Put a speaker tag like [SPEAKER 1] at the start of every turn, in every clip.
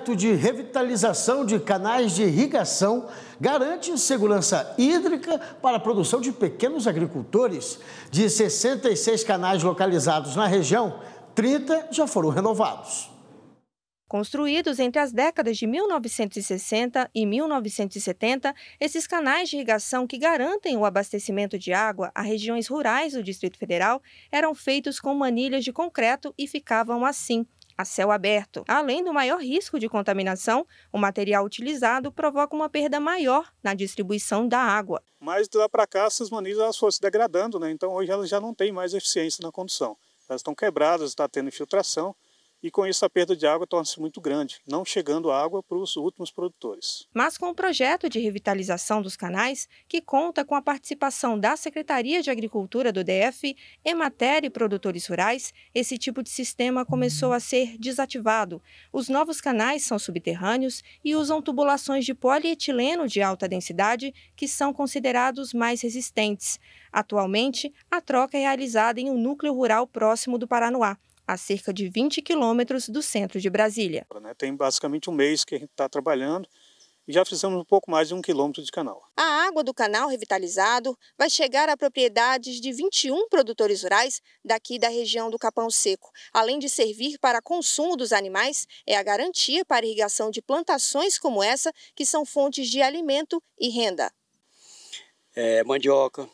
[SPEAKER 1] projeto de revitalização de canais de irrigação garante segurança hídrica para a produção de pequenos agricultores. De 66 canais localizados na região, 30 já foram renovados.
[SPEAKER 2] Construídos entre as décadas de 1960 e 1970, esses canais de irrigação que garantem o abastecimento de água a regiões rurais do Distrito Federal eram feitos com manilhas de concreto e ficavam assim a céu aberto. Além do maior risco de contaminação, o material utilizado provoca uma perda maior na distribuição da água.
[SPEAKER 3] Mas de lá para cá, essas manilhas elas foram se degradando, né? então hoje elas já não têm mais eficiência na condução. Elas estão quebradas, está tendo infiltração, e com isso a perda de água torna-se muito grande, não chegando água para os últimos produtores.
[SPEAKER 2] Mas com o projeto de revitalização dos canais, que conta com a participação da Secretaria de Agricultura do DF, Emater e produtores rurais, esse tipo de sistema começou a ser desativado. Os novos canais são subterrâneos e usam tubulações de polietileno de alta densidade, que são considerados mais resistentes. Atualmente, a troca é realizada em um núcleo rural próximo do Paranoá a cerca de 20 quilômetros do centro de Brasília.
[SPEAKER 3] Né, tem basicamente um mês que a gente está trabalhando e já fizemos um pouco mais de um quilômetro de canal.
[SPEAKER 2] A água do canal revitalizado vai chegar a propriedades de 21 produtores rurais daqui da região do Capão Seco. Além de servir para consumo dos animais, é a garantia para a irrigação de plantações como essa, que são fontes de alimento e renda.
[SPEAKER 1] É, mandioca,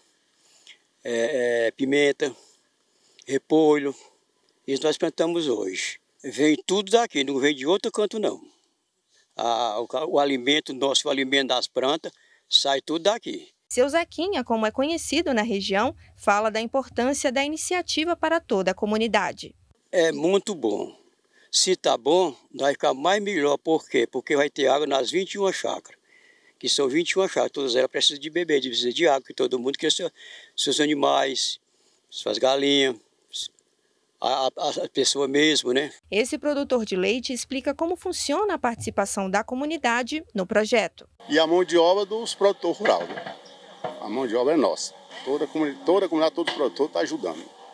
[SPEAKER 1] é, é, pimenta, repolho, isso nós plantamos hoje. Vem tudo daqui, não vem de outro canto, não. o, o alimento nosso, o alimento das plantas, sai tudo daqui.
[SPEAKER 2] Seu Zequinha, como é conhecido na região, fala da importância da iniciativa para toda a comunidade. É muito bom.
[SPEAKER 1] Se está bom, vai ficar mais melhor. Por quê? Porque vai ter água nas 21 chacras. que são 21 chacras, Todas elas precisam de beber, precisam de água, que todo mundo, que seus, seus animais, suas galinhas, a, a, pessoa mesmo, né?
[SPEAKER 2] Esse produtor de leite explica como funciona a participação da comunidade no projeto.
[SPEAKER 1] E a mão de obra dos produtores rurais. Né? A mão de obra é nossa. Toda a comunidade, toda a comunidade todo produtor está ajudando.